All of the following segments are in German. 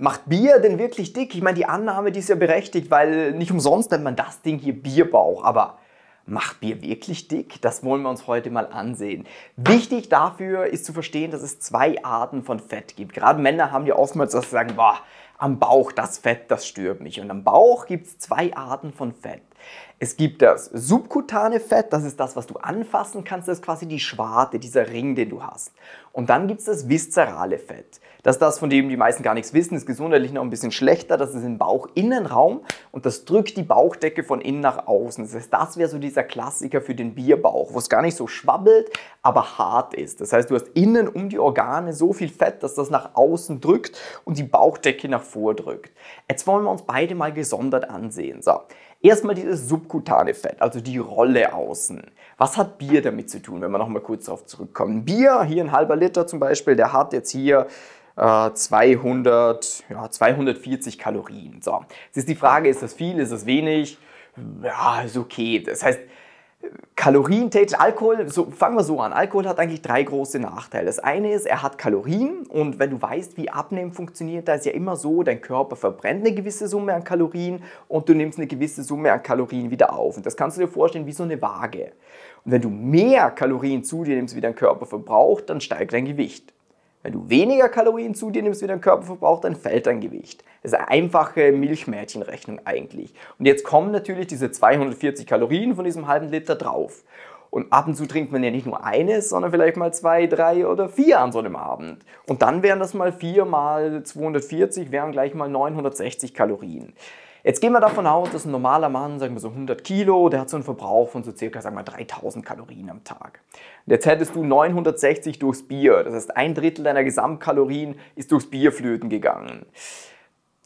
Macht Bier denn wirklich dick? Ich meine, die Annahme, die ist ja berechtigt, weil nicht umsonst nennt man das Ding hier Bierbauch. Aber macht Bier wirklich dick? Das wollen wir uns heute mal ansehen. Wichtig dafür ist zu verstehen, dass es zwei Arten von Fett gibt. Gerade Männer haben ja oftmals das sagen, boah, am Bauch das Fett, das stört mich. Und am Bauch gibt es zwei Arten von Fett. Es gibt das subkutane Fett, das ist das, was du anfassen kannst, das ist quasi die Schwarte, dieser Ring, den du hast. Und dann gibt es das viszerale Fett. Das ist das, von dem die meisten gar nichts wissen, ist gesundheitlich noch ein bisschen schlechter, das ist im Bauchinnenraum und das drückt die Bauchdecke von innen nach außen. Das heißt, das wäre so dieser Klassiker für den Bierbauch, wo es gar nicht so schwabbelt, aber hart ist. Das heißt, du hast innen um die Organe so viel Fett, dass das nach außen drückt und die Bauchdecke nach vor drückt. Jetzt wollen wir uns beide mal gesondert ansehen. So. Erstmal dieses subkutane Fett, also die Rolle außen. Was hat Bier damit zu tun, wenn wir nochmal kurz darauf zurückkommen? Bier, hier ein halber Liter zum Beispiel, der hat jetzt hier 200, äh, ja, 240 Kalorien. So, jetzt ist die Frage, ist das viel, ist das wenig? Ja, ist okay. Das heißt, Kalorien Alkohol, so, fangen wir so an. Alkohol hat eigentlich drei große Nachteile. Das eine ist, er hat Kalorien und wenn du weißt, wie Abnehmen funktioniert, da ist ja immer so, dein Körper verbrennt eine gewisse Summe an Kalorien und du nimmst eine gewisse Summe an Kalorien wieder auf. Und das kannst du dir vorstellen wie so eine Waage. Und wenn du mehr Kalorien zu dir nimmst, wie dein Körper verbraucht, dann steigt dein Gewicht. Wenn du weniger Kalorien zu dir nimmst, wie dein Körper verbraucht, dann fällt dein Gewicht. Das ist eine einfache Milchmädchenrechnung eigentlich. Und jetzt kommen natürlich diese 240 Kalorien von diesem halben Liter drauf. Und ab und zu trinkt man ja nicht nur eines, sondern vielleicht mal zwei, drei oder vier an so einem Abend. Und dann wären das mal vier mal 240, wären gleich mal 960 Kalorien. Jetzt gehen wir davon aus, dass ein normaler Mann, sagen wir so 100 Kilo, der hat so einen Verbrauch von so circa, sagen wir 3000 Kalorien am Tag. Und jetzt hättest du 960 durchs Bier. Das heißt, ein Drittel deiner Gesamtkalorien ist durchs Bierflöten gegangen.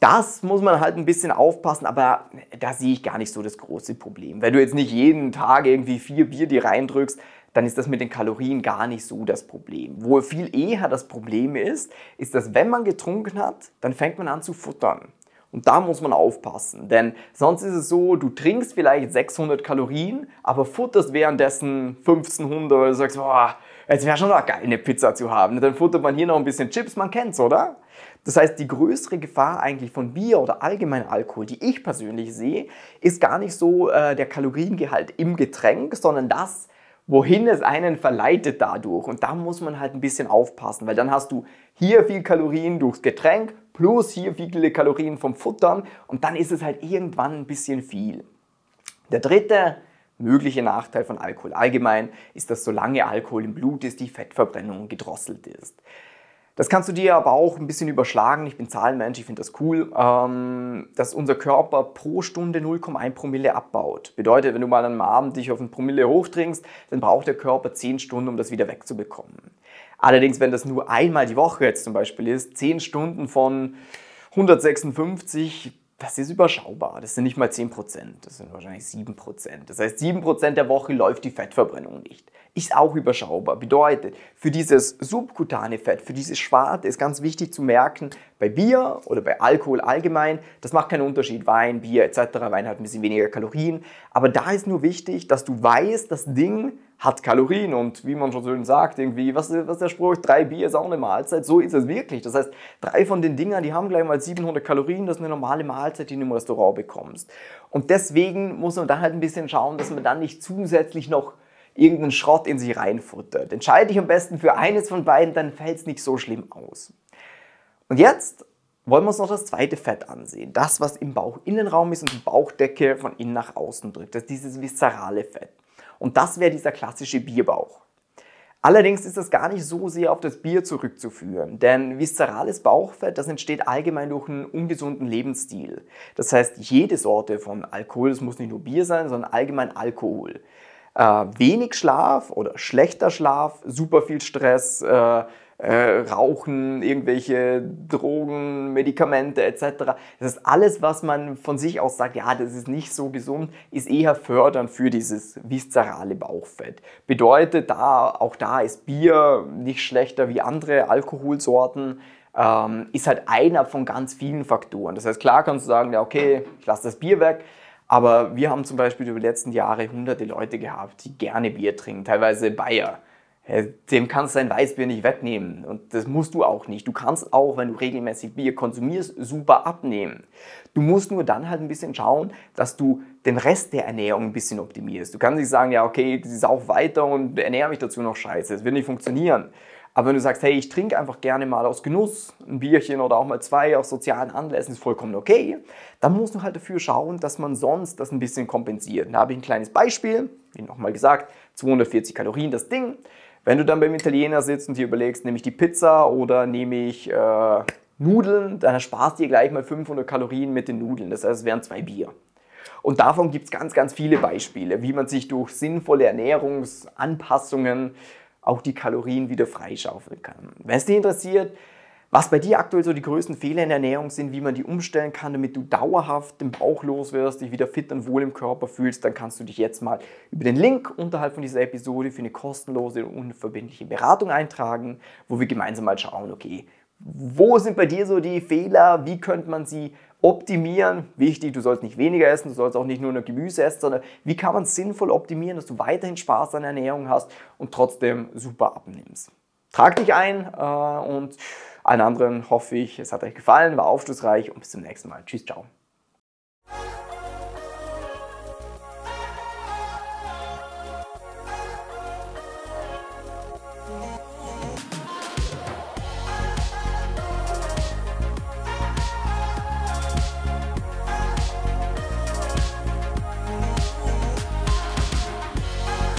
Das muss man halt ein bisschen aufpassen, aber da sehe ich gar nicht so das große Problem. Wenn du jetzt nicht jeden Tag irgendwie vier Bier dir reindrückst, dann ist das mit den Kalorien gar nicht so das Problem. Wo viel eher das Problem ist, ist, dass wenn man getrunken hat, dann fängt man an zu futtern. Und da muss man aufpassen, denn sonst ist es so, du trinkst vielleicht 600 Kalorien, aber futterst währenddessen 1500, oder sagst, boah, jetzt wäre schon auch geil, eine Pizza zu haben. Und dann futtert man hier noch ein bisschen Chips, man kennt's, oder? Das heißt, die größere Gefahr eigentlich von Bier oder allgemein Alkohol, die ich persönlich sehe, ist gar nicht so äh, der Kaloriengehalt im Getränk, sondern das, wohin es einen verleitet dadurch. Und da muss man halt ein bisschen aufpassen, weil dann hast du hier viel Kalorien durchs Getränk plus hier viele Kalorien vom Futtern und dann ist es halt irgendwann ein bisschen viel. Der dritte mögliche Nachteil von Alkohol allgemein ist, dass solange Alkohol im Blut ist, die Fettverbrennung gedrosselt ist. Das kannst du dir aber auch ein bisschen überschlagen. Ich bin Zahlenmensch, ich finde das cool, ähm, dass unser Körper pro Stunde 0,1 Promille abbaut. Bedeutet, wenn du mal am Abend dich auf ein Promille hochtrinkst, dann braucht der Körper 10 Stunden, um das wieder wegzubekommen. Allerdings, wenn das nur einmal die Woche jetzt zum Beispiel ist, 10 Stunden von 156 das ist überschaubar. Das sind nicht mal 10%, das sind wahrscheinlich 7%. Das heißt, 7% der Woche läuft die Fettverbrennung nicht. Ist auch überschaubar. Bedeutet, für dieses subkutane Fett, für dieses Schwarte ist ganz wichtig zu merken, bei Bier oder bei Alkohol allgemein, das macht keinen Unterschied, Wein, Bier etc. Wein hat ein bisschen weniger Kalorien. Aber da ist nur wichtig, dass du weißt, das Ding hat Kalorien und wie man schon schön sagt, irgendwie, was, was der Spruch, drei Bier ist auch eine Mahlzeit, so ist es wirklich. Das heißt, drei von den Dingern, die haben gleich mal 700 Kalorien, das ist eine normale Mahlzeit, die du im Restaurant bekommst. Und deswegen muss man dann halt ein bisschen schauen, dass man dann nicht zusätzlich noch irgendeinen Schrott in sich reinfuttert. Entscheide dich am besten für eines von beiden, dann fällt es nicht so schlimm aus. Und jetzt wollen wir uns noch das zweite Fett ansehen. Das, was im Bauchinnenraum ist und die Bauchdecke von innen nach außen drückt. Das ist dieses viszerale Fett. Und das wäre dieser klassische Bierbauch. Allerdings ist das gar nicht so sehr auf das Bier zurückzuführen, denn viszerales Bauchfett, das entsteht allgemein durch einen ungesunden Lebensstil. Das heißt, jede Sorte von Alkohol, es muss nicht nur Bier sein, sondern allgemein Alkohol, äh, wenig Schlaf oder schlechter Schlaf, super viel Stress, äh, äh, Rauchen, irgendwelche Drogen, Medikamente etc. Das ist alles, was man von sich aus sagt, ja, das ist nicht so gesund, ist eher fördernd für dieses viszerale Bauchfett. Bedeutet, da, auch da ist Bier nicht schlechter wie andere Alkoholsorten. Ähm, ist halt einer von ganz vielen Faktoren. Das heißt, klar kannst du sagen, ja, okay, ich lasse das Bier weg, aber wir haben zum Beispiel über die letzten Jahre hunderte Leute gehabt, die gerne Bier trinken, teilweise Bayer. Dem kannst du dein Weißbier nicht wegnehmen und das musst du auch nicht. Du kannst auch, wenn du regelmäßig Bier konsumierst, super abnehmen. Du musst nur dann halt ein bisschen schauen, dass du den Rest der Ernährung ein bisschen optimierst. Du kannst nicht sagen, ja okay, ich sauf weiter und ernähre mich dazu noch scheiße. Das wird nicht funktionieren. Aber wenn du sagst, hey, ich trinke einfach gerne mal aus Genuss ein Bierchen oder auch mal zwei aus sozialen Anlässen, ist vollkommen okay, dann musst du halt dafür schauen, dass man sonst das ein bisschen kompensiert. Da habe ich ein kleines Beispiel, wie nochmal gesagt, 240 Kalorien das Ding. Wenn du dann beim Italiener sitzt und dir überlegst, nehme ich die Pizza oder nehme ich äh, Nudeln, dann ersparst du dir gleich mal 500 Kalorien mit den Nudeln. Das heißt, es wären zwei Bier. Und davon gibt es ganz, ganz viele Beispiele, wie man sich durch sinnvolle Ernährungsanpassungen auch die Kalorien wieder freischaufeln kann. Wenn es dich interessiert, was bei dir aktuell so die größten Fehler in der Ernährung sind, wie man die umstellen kann, damit du dauerhaft den Bauch los wirst, dich wieder fit und wohl im Körper fühlst, dann kannst du dich jetzt mal über den Link unterhalb von dieser Episode für eine kostenlose und unverbindliche Beratung eintragen, wo wir gemeinsam mal schauen, okay, wo sind bei dir so die Fehler, wie könnte man sie optimieren. Wichtig, du sollst nicht weniger essen, du sollst auch nicht nur nur Gemüse essen, sondern wie kann man sinnvoll optimieren, dass du weiterhin Spaß an Ernährung hast und trotzdem super abnimmst. Trag dich ein äh, und allen anderen hoffe ich, es hat euch gefallen, war aufschlussreich und bis zum nächsten Mal. Tschüss, ciao.